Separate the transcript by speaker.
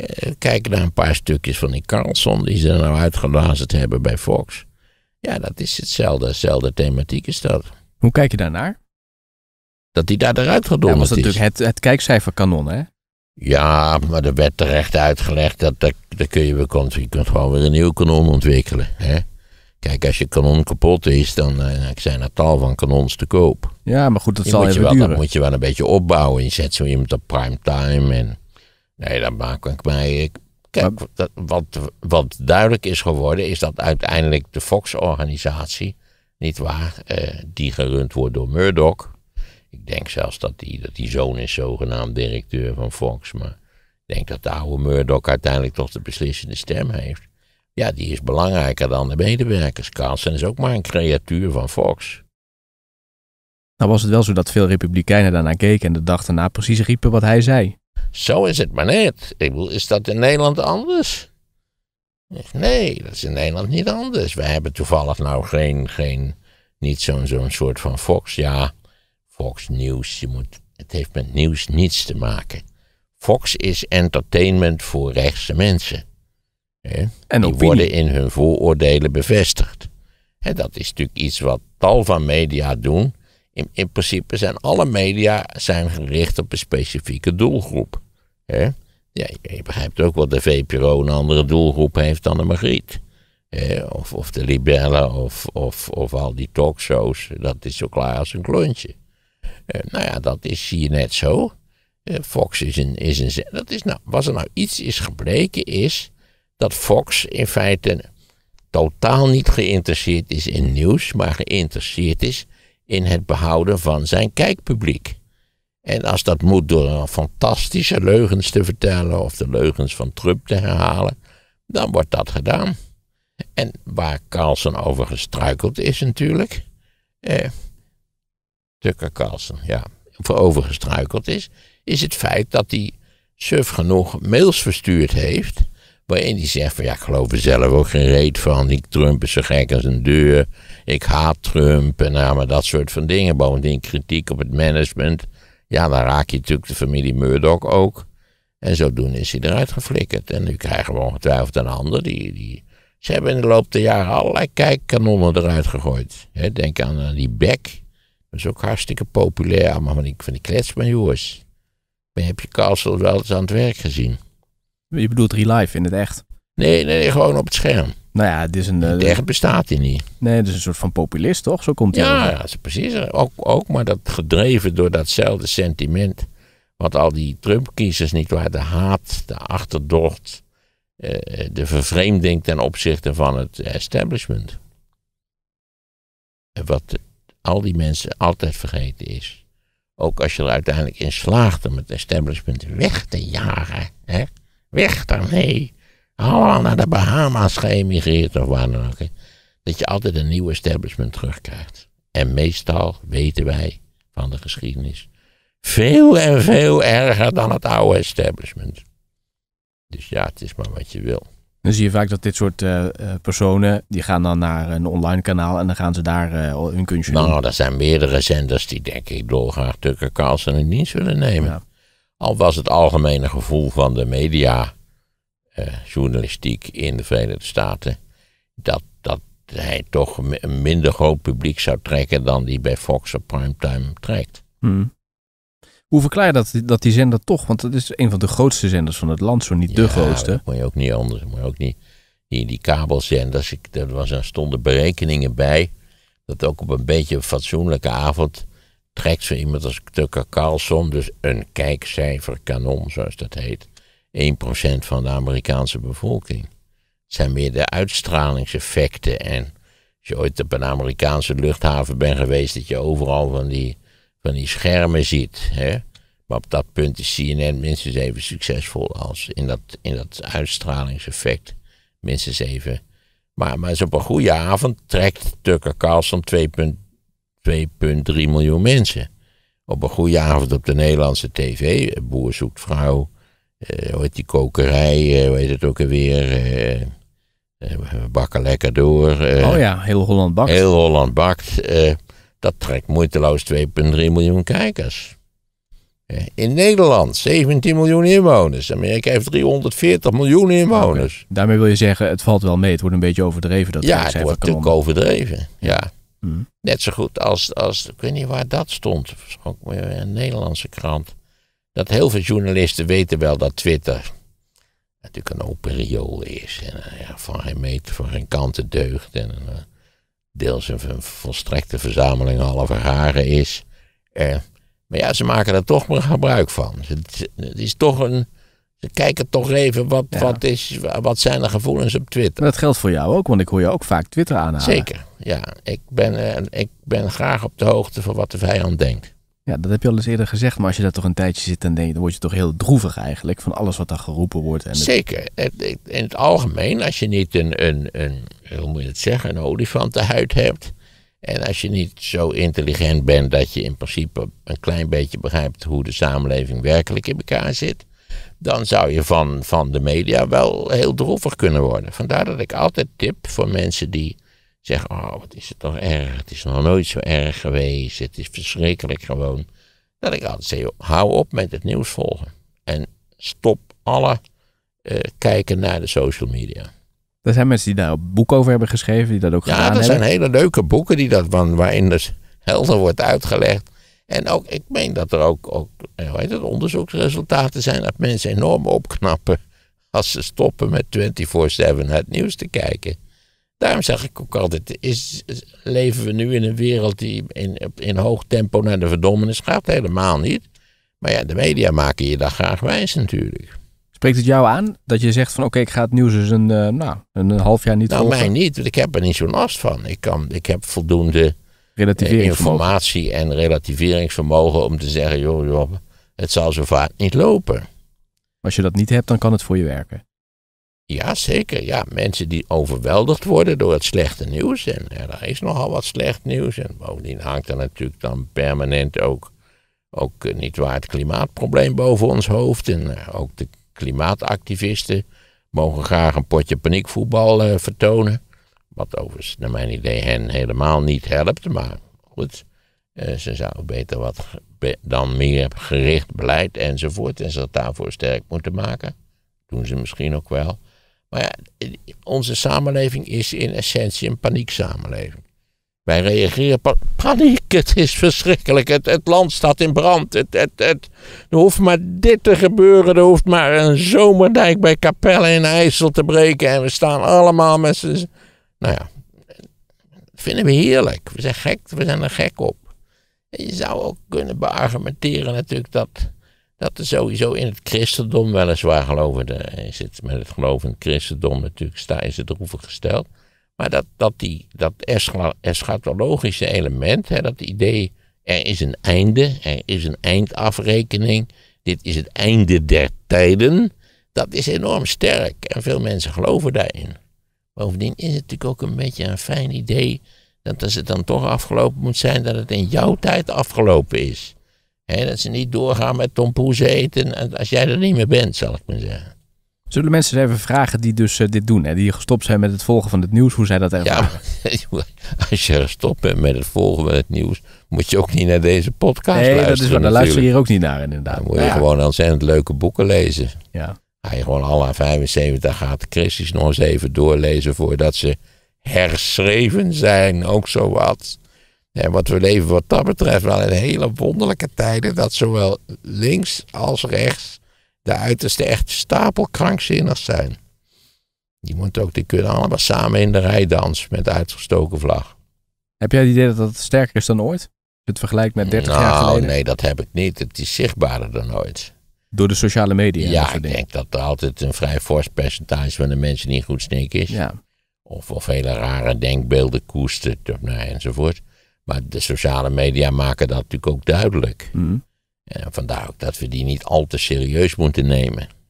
Speaker 1: Eh, kijk naar een paar stukjes van die Carlson die ze nou uitgelazerd hebben bij Fox. Ja, dat is hetzelfde, hetzelfde thematiek is dat. Hoe kijk je daarnaar? Dat die daar eruit is. ja, was natuurlijk het,
Speaker 2: het kijkcijferkanon, hè?
Speaker 1: Ja, maar er werd terecht uitgelegd dat, dat, dat kun je, weer, je kunt gewoon weer een nieuw kanon ontwikkelen. Hè? Kijk, als je kanon kapot is, dan eh, zijn er tal van kanons te koop.
Speaker 2: Ja, maar goed, dat zal even duren. Dat moet je wel een beetje
Speaker 1: opbouwen. Je zet zo iemand op time en Nee, dat maak ik mij. Kijk, wat, wat duidelijk is geworden, is dat uiteindelijk de Fox-organisatie, niet waar, eh, die gerund wordt door Murdoch. Ik denk zelfs dat die, dat die zoon is zogenaamd directeur van Fox. Maar ik denk dat de oude Murdoch uiteindelijk toch de beslissende stem heeft. Ja, die is belangrijker dan de
Speaker 2: medewerkers. Carlson is ook maar een creatuur van Fox. Nou was het wel zo dat veel republikeinen daarna keken en de dag daarna precies riepen wat hij zei. Zo is het maar net. Ik bedoel, is dat in Nederland anders? Nee, dat is in
Speaker 1: Nederland niet anders. Wij hebben toevallig nou geen, geen niet zo'n zo'n soort van Fox. Ja, Fox News, je moet, het heeft met nieuws niets te maken. Fox is entertainment voor rechtse mensen. En Die worden in hun vooroordelen bevestigd. dat is natuurlijk iets wat tal van media doen. In, in principe zijn alle media zijn gericht op een specifieke doelgroep. Ja, je, begrijpt ook wel, de VPRO een andere doelgroep heeft dan de Margriet. of, of de Libellen of, of, of al die talkshows. Dat is zo klaar als een klontje. Eh, nou ja, dat is hier net zo. Eh, Fox is een. Is een dat is nou, was er nou iets is gebleken, is dat Fox in feite totaal niet geïnteresseerd is in nieuws, maar geïnteresseerd is in het behouden van zijn kijkpubliek. En als dat moet door fantastische leugens te vertellen of de leugens van Trump te herhalen, dan wordt dat gedaan. En waar Carlsen over gestruikeld is natuurlijk, eh, Tucker Carlsen, ja, voor overgestruikeld is, is het feit dat hij suf genoeg mails verstuurd heeft, waarin hij zegt van ja, ik geloof er zelf ook geen reet van, ik Trump is zo gek als een deur, ik haat Trump en nou, maar dat soort van dingen. Bovendien kritiek op het management ja, dan raak je natuurlijk de familie Murdoch ook. En zodoende is hij eruit geflikkerd. En nu krijgen we ongetwijfeld een ander. Die, die... Ze hebben in de loop der jaren allerlei kijkkanonnen eruit gegooid. He, denk aan, eh, die Beck. Dat is ook hartstikke populair, allemaal van die, van die Maar heb je Castle wel eens aan het werk gezien?
Speaker 2: Je bedoelt real life in het echt? nee, nee gewoon op het scherm. Nou ja, het is een... De eh, bestaat hij niet. Nee, het is een soort van populist, toch? Zo komt hij Ja, precies. Ook, ook, maar dat
Speaker 1: gedreven door datzelfde sentiment... wat al die Trump-kiezers niet waar de haat, de achterdocht... Eh, de vervreemding ten opzichte van het establishment. Wat al die mensen altijd vergeten is. Ook als je er uiteindelijk in slaagt om het establishment weg te jagen. Hè? Weg daarmee allemaal naar de Bahama's geëmigreerd of waar dan ook. Dat je altijd een nieuw establishment terugkrijgt. En meestal weten wij van de geschiedenis. Veel en veel erger dan het oude establishment.
Speaker 2: Dus ja, het is maar wat je wil. Dan zie je vaak dat dit soort eh, eh, personen, die gaan dan naar een online kanaal en dan gaan ze daar uh, hun kunstje nou, doen. er
Speaker 1: zijn meerdere zenders die denk ik dolgraag Tucker Carlson in dienst willen nemen. Al was het algemene gevoel van de media eh, journalistiek in de Verenigde Staten, dat, dat hij toch een minder groot publiek zou trekken dan die bij Fox op primetime
Speaker 2: trekt. Hmm. Hoe verklaar je dat, dat die zender toch, want het is een van de grootste zenders van het land, zo niet de grootste. Dat je ook niet anders, maar ook niet. Die, die kabelzenders, er was, er
Speaker 1: stonden berekeningen bij dat ook op een beetje een fatsoenlijke avond trekt zo iemand als Tucker Carlson dus een kijkcijfer kanon, zoals dat heet. 1% van de Amerikaanse bevolking. Het zijn meer de uitstralingseffecten. En als je ooit op een Amerikaanse luchthaven bent geweest, dat je overal van die, van die schermen ziet. Hè? Maar op dat punt is CNN minstens even succesvol als in dat, in dat uitstralingseffect. Minstens even. Maar, maar op een goede avond trekt Tucker Carlson 2,3 miljoen mensen. Op een goede avond op de Nederlandse tv, Boer zoekt vrouw, eh, hoe heet die kokerij, eh, hoe heet het ook alweer... Eh, we bakken lekker door. oh ja, heel Holland bakt. Heel Holland bakt. dat trekt moeiteloos 2,3 miljoen
Speaker 2: kijkers.
Speaker 1: in Nederland 17 miljoen inwoners. Amerika heeft 340 miljoen inwoners.
Speaker 2: Daarmee wil je zeggen, het valt wel mee. Het wordt een beetje overdreven. Dat ja, het wordt natuurlijk overdreven. Ja. Mhm.
Speaker 1: Net zo goed als, als, ik weet niet waar dat stond. Een Nederlandse krant dat heel veel journalisten weten wel dat Twitter natuurlijk een open riool is. En eh, ja, van geen meet, van geen kanten deugd. En eh, deels een volstrekte verzameling halve haren is. Eh, maar ja, ze maken er toch maar gebruik van. Het, is toch een... Ze kijken toch even wat, wat, is, wat zijn de gevoelens op Twitter. dat geldt voor jou ook, want ik hoor je ook vaak Twitter
Speaker 2: aanhalen. Zeker, ja. Ik ben, ik ben graag op de hoogte
Speaker 1: van wat de vijand denkt.
Speaker 2: Ja, dat heb je al eens eerder gezegd, maar als je daar toch een tijdje zit, dan, dan word je toch heel droevig eigenlijk van alles wat daar geroepen wordt. En Zeker. In het algemeen,
Speaker 1: als je niet een, een, een, hoe moet je het zeggen, een olifantenhuid hebt. En als je niet zo intelligent bent dat je in principe een klein beetje begrijpt hoe de samenleving werkelijk in elkaar zit. Dan zou je van, van de media wel heel droevig kunnen worden. Vandaar dat ik altijd tip voor mensen die zeggen: Oh, wat is het toch erg? Het is nog nooit zo erg geweest. Het is verschrikkelijk gewoon. Dat ik altijd zeg: hou op met het nieuws volgen. En stop alle eh, kijken naar de social media.
Speaker 2: Er zijn mensen die daar een boek over hebben geschreven, die dat
Speaker 1: ook ja, gedaan hebben. Ja, er zijn hele leuke boeken die dat, waarin dus helder wordt uitgelegd. En ook, ik meen dat er ook, ook eh, hoe heet het, onderzoeksresultaten zijn dat mensen enorm opknappen als ze stoppen met 24-7 het nieuws te kijken. Daarom zeg ik ook altijd, is, leven we nu in een wereld die in, in hoog tempo naar de verdommenis gaat? Helemaal niet. Maar ja, de media maken je daar graag wijs natuurlijk. Spreekt het jou
Speaker 2: aan dat je zegt van oké, ik ga het nieuws eens een, eh, nou, een half jaar niet Nou, mij niet,
Speaker 1: want ik heb er niet zo'n last van. Ik, kan, ik heb voldoende eh, informatie en relativeringsvermogen om te zeggen, joh, joh, het zal zo vaak niet lopen. Als je dat niet hebt, dan kan het voor je werken. Ja, zeker. Ja, mensen die overweldigd worden door het slechte nieuws. En er is nogal wat slecht nieuws. En bovendien hangt er natuurlijk dan permanent ook, ook eh, niet waar het klimaatprobleem boven ons hoofd. En eh, ook de klimaatactivisten mogen graag een potje paniekvoetbal uh, vertonen. Wat overigens, naar mijn idee, hen helemaal niet helpt. Maar goed, ze zouden beter wat dan meer gericht beleid enzovoort en zich daarvoor sterk moeten maken. Doen ze misschien ook wel. Maar ja, onze samenleving is in essentie een panieksamenleving. Wij reageren pa paniek, het is verschrikkelijk, het, land staat in brand. Het, het, het, er hoeft maar dit te gebeuren, er hoeft maar een zomerdijk bij Capelle in IJssel te breken en we staan allemaal met z'n... Nou ja, vinden we heerlijk, we zijn gek, we zijn er gek op. je zou ook kunnen beargumenteren natuurlijk dat dat is sowieso in het christendom weliswaar geloven. Eh, is het met het geloof in het christendom natuurlijk sta, is het droevig gesteld. Maar dat, dat, die, dat eschatologische element, hè, dat idee, er is een einde, er is een eindafrekening, dit is het einde der tijden, dat is enorm sterk en veel mensen geloven daarin. Bovendien is het natuurlijk ook een beetje een fijn idee dat als het dan toch afgelopen moet zijn, dat het in jouw tijd afgelopen is dat ze niet doorgaan met tompoes eten. En als jij er niet meer bent, zal ik maar zeggen.
Speaker 2: Zullen mensen even vragen die dus eh, dit doen, hè? die gestopt zijn met het volgen van het nieuws, hoe zij dat eigenlijk? Ja, als je gestopt bent met het volgen van het nieuws, moet je ook niet naar deze podcast luisteren. Nee, dat is waar. Daar luister je
Speaker 1: hier ook niet naar, inderdaad. Dan moet je ja. gewoon ontzettend leuke boeken lezen. Ja. Ga je gewoon alle 75 gaat Christus nog eens even doorlezen voordat ze herschreven zijn, ook zo wat. En wat we leven wat dat betreft wel in hele wonderlijke tijden. Dat zowel links als rechts de uiterste echt stapelkrankzinnig zijn. Die, ook, die kunnen allemaal samen in de rij dansen met uitgestoken vlag.
Speaker 2: Heb jij het idee dat dat sterker is dan ooit? Als je het vergelijkt met 30 jaar nou, geleden?
Speaker 1: Nee, dat heb ik niet. Het is zichtbaarder dan ooit. Door de sociale media? Ja, ik denk dat er altijd een vrij fors percentage van de mensen niet goed snik is. Ja. Of, of hele rare denkbeelden koestert nou, enzovoort. Maar de sociale media maken dat natuurlijk ook duidelijk. Mhm. En vandaar ook dat we die niet al te serieus moeten nemen.